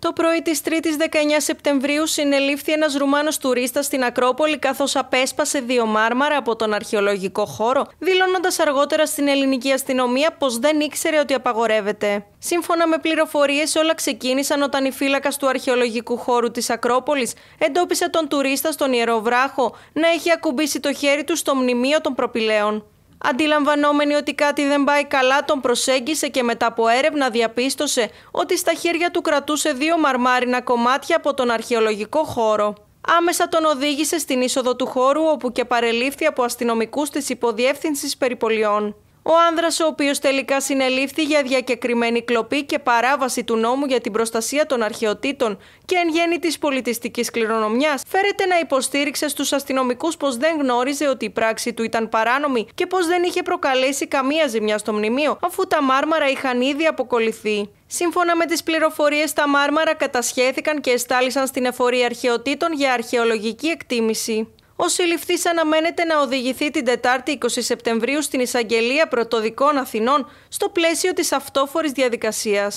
Το πρωί της 3η 19 Σεπτεμβρίου συνελήφθη ένας Ρουμάνος τουρίστας στην Ακρόπολη καθώς απέσπασε δύο μάρμαρα από τον αρχαιολογικό χώρο, δηλώνοντας αργότερα στην ελληνική αστυνομία πως δεν ήξερε ότι απαγορεύεται. Σύμφωνα με πληροφορίες, όλα ξεκίνησαν όταν η φύλακας του αρχαιολογικού χώρου της Ακρόπολης εντόπισε τον τουρίστα στον ιερό βράχο να έχει ακουμπήσει το χέρι του στο μνημείο των προπηλαίων αντιλαμβανόμενοι ότι κάτι δεν πάει καλά, τον προσέγγισε και μετά από έρευνα διαπίστωσε ότι στα χέρια του κρατούσε δύο μαρμάρινα κομμάτια από τον αρχαιολογικό χώρο. Άμεσα τον οδήγησε στην είσοδο του χώρου, όπου και παρελήφθη από αστυνομικούς της Υποδιεύθυνσης Περιπολιών. Ο άνδρας ο οποίος τελικά συνελήφθη για διακεκριμένη κλοπή και παράβαση του νόμου για την προστασία των αρχαιοτήτων και εν γέννη της πολιτιστικής κληρονομιάς φέρεται να υποστήριξε στους αστυνομικούς πως δεν γνώριζε ότι η πράξη του ήταν παράνομη και πως δεν είχε προκαλέσει καμία ζημιά στο μνημείο αφού τα μάρμαρα είχαν ήδη αποκολληθεί. Σύμφωνα με τις πληροφορίες, τα μάρμαρα κατασχέθηκαν και εστάλησαν στην εφορία αρχαιοτήτων για αρχαιολογική εκτίμηση. Ο συλληφτή αναμένεται να οδηγηθεί την Τετάρτη 20 Σεπτεμβρίου στην Εισαγγελία Πρωτοδικών Αθηνών στο πλαίσιο της αυτόφορης διαδικασίας.